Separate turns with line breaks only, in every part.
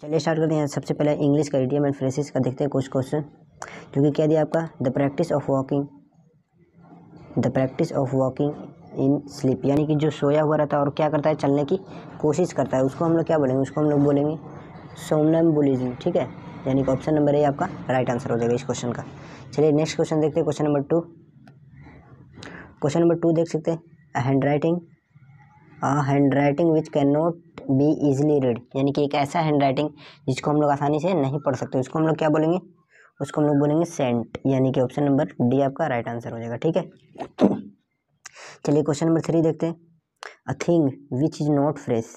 तो चलिए स्टार्ट करते हैं सबसे पहले इंग्लिश का एडियम एंड फ्रेसिस का देखते हैं कुछ क्वेश्चन क्योंकि क्या दिया आपका the practice of walking the practice of walking in sleep यानी कि जो सोया हुआ रहता है और क्या करता है चलने की कोशिश करता है उसको हम लोग क्या बोलेंगे उसको हम लोग बोलेंगे सोमनम्बुलिज्म ठीक है यानी कि ऑप्शन नंबर ए आपका राइट आंसर हो जाएगा इस क्वेश्चन का चलिए नेक्स्ट क्वेश्चन देखते हैं question number two question number two देख सकते हैं handwriting handwriting which can not be easily read यानी कि एक ऐसा हैंड राइटिंग जिसको हम लोग आसानी से नहीं पढ़ सकते उसको हम लोग क्या बोलेंगे उसको हम लोग बोलेंगे सेंट यानी कि ऑप्शन नंबर डी आपका राइट आंसर हो जाएगा ठीक है चलिए क्वेश्चन नंबर थ्री देखते हैं a thing which is not fresh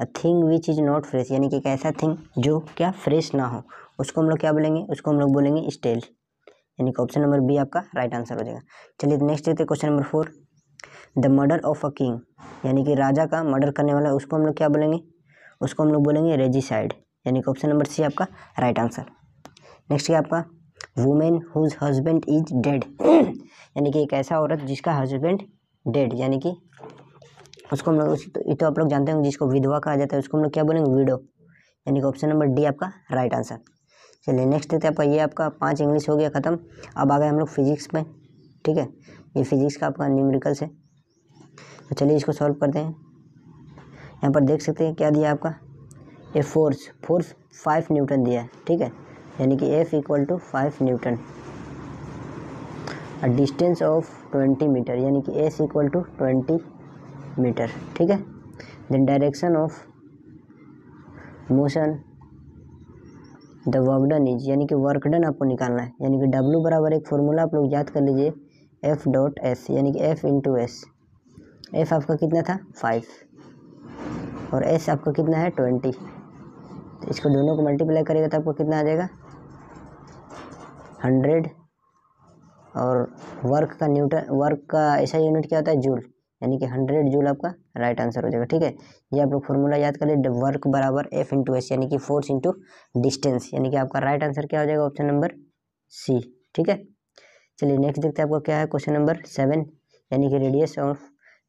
a thing which is not fresh यानी कि एक ऐसा थिंग जो क्या फ्रेश ना हो उसको हम लोग क्या बोलेंगे उसको हम लोग बोलेंगे स्टेल यानी कि ऑप्शन नंबर बी आपका राइट आंसर हो जाएगा चलिए नेक्स्ट देखते हैं question number four the murder of a king यानी कि राजा का मर्डर करने वाला उसको हम लोग क्या बोलेंगे उसको हम लोग बोलेंगे रेजिसाइड यानी कि ऑप्शन नंबर सी आपका राइट आंसर नेक्स्ट क्या आपका woman whose husband is dead यानी कि एक ऐसा औरत जिसका हजबेंड डेड यानी कि उसको हम लोग ये तो आप लोग जानते होंगे जिसको विधवा कहा जाता है उसको हम लोग क्या बोलेंगे विडो यानी कि ऑप्शन नंबर डी आपका राइट आंसर चलिए नेक्स्ट देते हैं आपका ये आपका पाँच इंग्लिश हो गया ख़त्म अब आ गए हम लोग फिजिक्स में ठीक है ये फिज़िक्स का आपका न्यूमेरिकल्स है तो चलिए इसको सॉल्व करते हैं यहाँ पर देख सकते हैं क्या दिया आपका a force force five newton दिया है ठीक है यानी कि F equal to five newton और डिस्टेंस ऑफ ट्वेंटी मीटर यानी कि S equal to twenty metre ठीक है then direction of motion the work done is यानी कि वर्कडन आपको निकालना है यानी कि डब्ल्यू बराबर एक फॉर्मूला आप लोग याद कर लीजिए एफ डॉट एस यानी कि एफ़ इंटू एस एफ आपका कितना था फाइव और एस आपका कितना है ट्वेंटी तो इसको दोनों को मल्टीप्लाई करेगा तो आपको कितना आ जाएगा हंड्रेड और वर्क का न्यूटन वर्क का ऐसा यूनिट क्या होता है जूल यानी कि हंड्रेड जूल आपका राइट आंसर हो जाएगा ठीक है ये आप लोग फॉर्मूला याद कर लीजिए वर्क बराबर एफ इंटू एस यानी कि फोर्स इंटू डिस्टेंस यानी कि आपका राइट आंसर क्या हो जाएगा ऑप्शन नंबर सी ठीक है चलिए नेक्स्ट देखते हैं आपको क्या है क्वेश्चन नंबर सेवन यानी कि radius of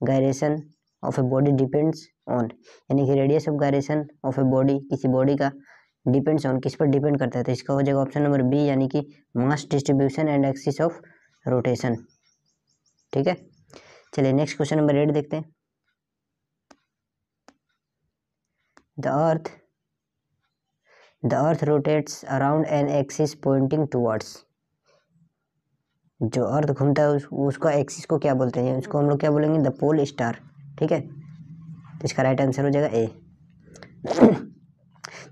gyration of a body depends on यानी कि radius of gyration of a body किसी बॉडी का डिपेंड्स ऑन किस पर डिपेंड करता है तो इसका हो जाएगा ऑप्शन नंबर बी यानी कि mass distribution and axis of rotation ठीक है चलिए नेक्स्ट क्वेश्चन नंबर एट देखते हैं the earth the earth rotates around an axis pointing towards जो अर्थ घूमता है उस, उसका एक्सिस को क्या बोलते हैं उसको हम लोग क्या बोलेंगे द पोल स्टार ठीक है तो इसका राइट आंसर हो जाएगा ए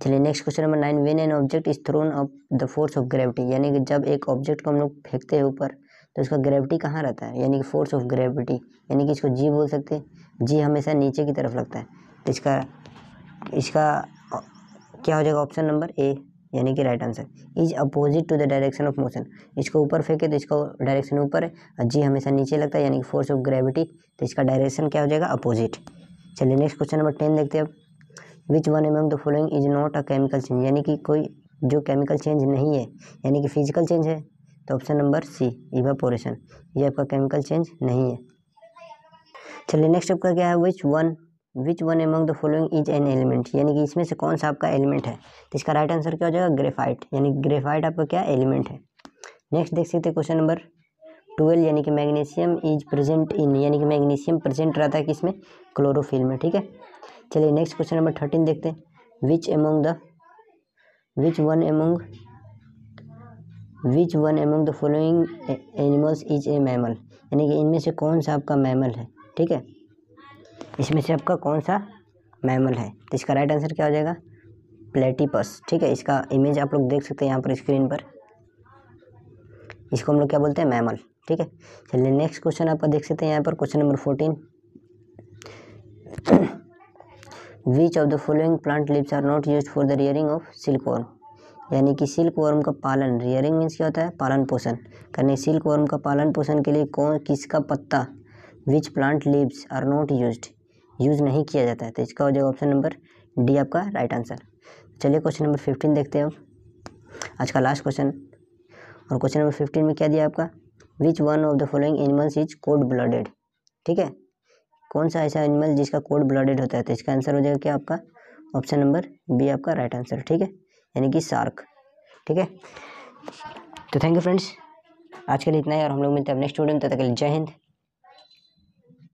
चलिए next question number nine when an object is thrown off the force of gravity यानी कि जब एक ऑब्जेक्ट को हम लोग फेंकते हैं ऊपर तो उसका ग्रेविटी कहाँ रहता है यानी कि फोर्स ऑफ ग्रेविटी यानी कि इसको जी बोल सकते हैं जी हमेशा नीचे की तरफ लगता है तो इसका इसका क्या हो जाएगा ऑप्शन नंबर ए यानी कि right answer is opposite to the direction of motion इसको ऊपर फेंके तो इसका डायरेक्शन ऊपर है जी हमेशा नीचे लगता है यानी कि फोर्स ऑफ ग्रेविटी तो इसका डायरेक्शन क्या हो जाएगा अपोजिट चलिए नेक्स्ट क्वेश्चन नंबर टेन देखते हैं which one um um the following is not a chemical change यानी कि कोई जो केमिकल चेंज नहीं है यानी कि फिजिकल चेंज है तो ऑप्शन नंबर सी इवापोरेशन ये आपका केमिकल चेंज नहीं है चलिए नेक्स्ट आपका क्या है which one which one among the following is an element यानी कि इसमें से कौन सा आपका एलिमेंट है तो इसका राइट आंसर क्या हो जाएगा ग्रेफाइट यानी ग्रेफाइट आपका क्या एलिमेंट है नेक्स्ट देख सकते हैं क्वेश्चन नंबर ट्वेल्व यानी कि मैग्नीशियम इज प्रेजेंट इन यानी कि मैग्नीशियम प्रेजेंट रहता है कि इसमें क्लोरोफिल में ठीक है चलिए नेक्स्ट क्वेश्चन नंबर थर्टीन देखते हैं which among the which one among which one among the following animals is a mammal यानी कि इनमें से कौन सा आपका मैमल है ठीक है इसमें से आपका कौन सा मैमल है तो इसका राइट आंसर क्या हो जाएगा प्लेटिपस ठीक है इसका इमेज आप लोग देख सकते हैं यहाँ पर स्क्रीन पर इसको हम लोग क्या बोलते हैं मैमल ठीक है चलिए नेक्स्ट क्वेश्चन आपका देख सकते हैं यहाँ पर question number fourteen which of the following plant leaves are not use for the rearing of silk worm यानी कि सिल्क वर्म का पालन रियरिंग मीन्स क्या होता है पालन पोषण करने सिल्क वर्म का पालन पोषण के लिए कौन किसका पत्ता which plant leaves are not use use नहीं किया जाता है तो इसका हो जाएगा ऑप्शन नंबर डी आपका राइट आंसर चलिए क्वेश्चन नंबर फिफ्टीन देखते हैं आज का लास्ट क्वेश्चन और क्वेश्चन नंबर फिफ्टीन में क्या दिया आपका which one of the following animals is cold blooded ठीक है कौन सा ऐसा एनिमल जिसका कोड ब्लडेड होता है तो इसका आंसर हो जाएगा क्या आपका ऑप्शन नंबर बी आपका राइट आंसर ठीक है यानी कि शार्क ठीक है तो थैंक यू फ्रेंड्स आज के लिए इतना ही और हम लोग मिलते हैं नेक्स्ट वीडियो में तब तक के लिए जय हिंद